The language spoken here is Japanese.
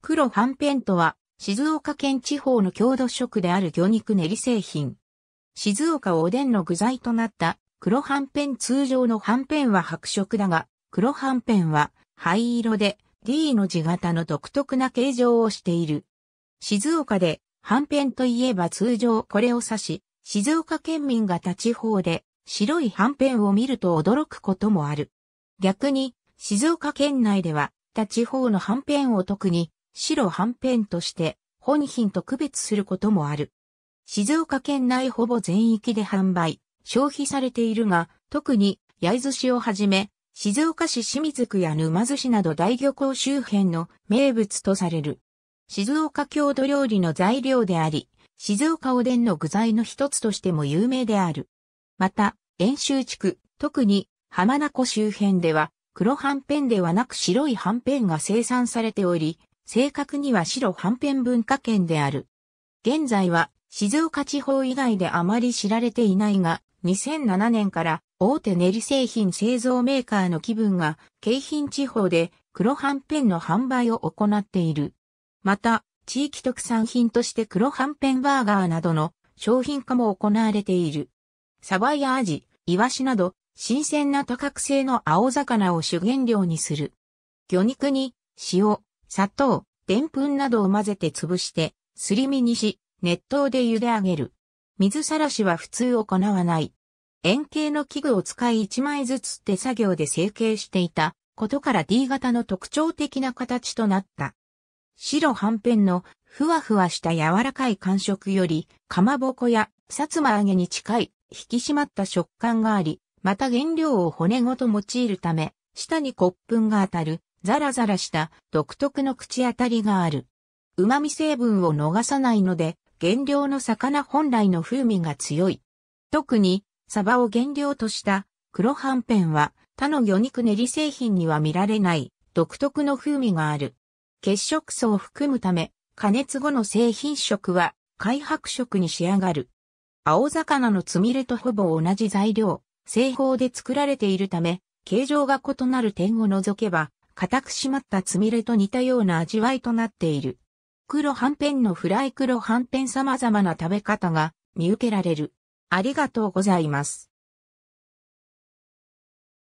黒はんぺんとは、静岡県地方の郷土食である魚肉練り製品。静岡おでんの具材となった黒はんぺん通常のはんぺんは白色だが、黒はんぺんは灰色で D の字型の独特な形状をしている。静岡ではんぺんといえば通常これを指し、静岡県民が他地方で白いはんぺんを見ると驚くこともある。逆に静岡県内では他地方のはんぺんを特に白半辺として本品と区別することもある。静岡県内ほぼ全域で販売、消費されているが、特に焼津市をはじめ、静岡市清水区や沼津市など大漁港周辺の名物とされる。静岡郷土料理の材料であり、静岡おでんの具材の一つとしても有名である。また、遠州地区、特に浜名湖周辺では、黒はんぺんではなく白いはんぺんが生産されており、正確には白半辺文化圏である。現在は静岡地方以外であまり知られていないが、2007年から大手練り製品製造メーカーの気分が京浜地方で黒はんぺんの販売を行っている。また、地域特産品として黒はんぺんバーガーなどの商品化も行われている。サバやアジ、イワシなど新鮮な多角性の青魚を主原料にする。魚肉に塩、砂糖、でんぷんなどを混ぜて潰して、すり身にし、熱湯で茹で上げる。水さらしは普通行わない。円形の器具を使い1枚ずつ手作業で成形していたことから D 型の特徴的な形となった。白はんぺんのふわふわした柔らかい感触よりかまぼこやさつま揚げに近い引き締まった食感があり、また原料を骨ごと用いるため、下に骨粉が当たるザラザラした独特の口当たりがある。旨味成分を逃さないので、原料の魚本来の風味が強い。特に、サバを原料とした黒はんぺんは他の魚肉練り製品には見られない独特の風味がある。血色素を含むため、加熱後の製品色は開白色に仕上がる。青魚のつみれとほぼ同じ材料、製法で作られているため、形状が異なる点を除けば、固く締まったつみれと似たような味わいとなっている。黒はんぺんのフライ黒はんぺん様々な食べ方が見受けられる。ありがとうございます。